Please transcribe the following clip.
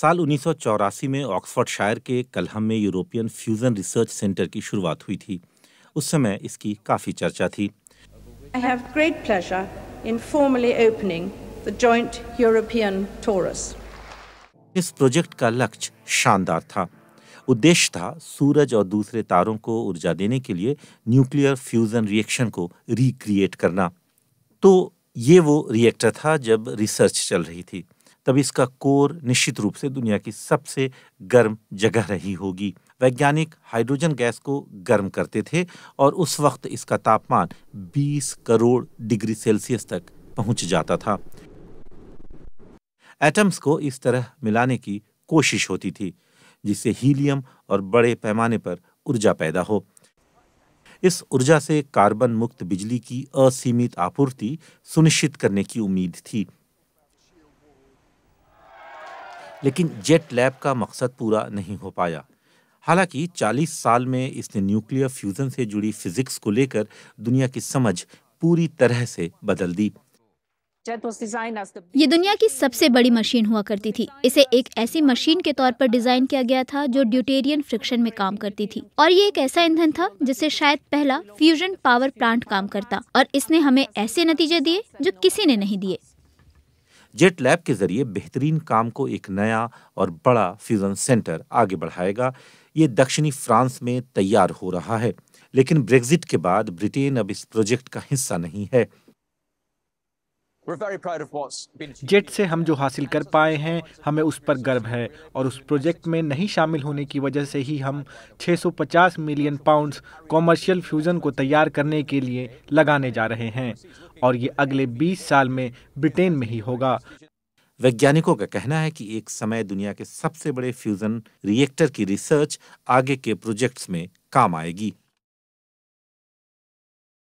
سال انیس سو چوراسی میں آکسفورڈ شائر کے کلہم میں یورپین فیوزن ریسرچ سینٹر کی شروعات ہوئی تھی اس سمے اس کی کافی چرچا تھی اس پروجیکٹ کا لکچ شاندار تھا ادیش تھا سورج اور دوسرے تاروں کو ارجا دینے کے لیے نیوکل فیوزن ریئیکشن کو ریکریٹ کرنا تو یہ وہ ریئیکٹر تھا جب ریسرچ چل رہی تھی تب اس کا کور نشت روپ سے دنیا کی سب سے گرم جگہ رہی ہوگی ویگیانک ہائیڈروجن گیس کو گرم کرتے تھے اور اس وقت اس کا تاپمان بیس کروڑ ڈگری سیلسیس تک پہنچ جاتا تھا ایٹمز کو اس طرح ملانے کی کوشش ہوتی تھی جس سے ہیلیم اور بڑے پیمانے پر ارجا پیدا ہو اس ارجا سے کاربن مکت بجلی کی اسیمت آپورتی سنشچ کرنے کی امید تھی لیکن جیٹ لیب کا مقصد پورا نہیں ہو پایا حالانکہ چالیس سال میں اس نے فیوزن سے سے جڑی کو لے کر دنیا کی سمجھ پوری طرح بدل دی یہ دنیا کی سب سے بڑی مشین ہوا کرتی تھی اسے ایک ایسی مشین کے طور پر ڈیزائن کیا گیا تھا جو ڈیوٹیرین فرکشن میں کام کرتی تھی اور یہ ایک ایسا ایندھن تھا جسے شاید پہلا فیوژن پاور پلانٹ کام کرتا اور اس نے ہمیں ایسے نتیجے دیے جو کسی نے نہیں دیے جیٹ لیب کے ذریعے بہترین کام کو ایک نیا اور بڑا فیوزن سینٹر آگے بڑھائے گا یہ دکشنی فرانس میں تیار ہو رہا ہے لیکن بریگزٹ کے بعد برٹین اب اس پروجیکٹ کا حصہ نہیں ہے جیٹ سے ہم جو حاصل کر پائے ہیں ہمیں اس پر گرو ہے اور اس پروجیکٹ میں نہیں شامل ہونے کی وجہ سے ہی ہم 650 ملین پاؤنڈز کومرشل فیوزن کو تیار کرنے کے لیے لگانے جا رہے ہیں اور یہ اگلے بیس سال میں بٹین میں ہی ہوگا ویگیانکوں کا کہنا ہے کہ ایک سمے دنیا کے سب سے بڑے فیوزن ری ایکٹر کی ریسرچ آگے کے پروجیکٹس میں کام آئے گی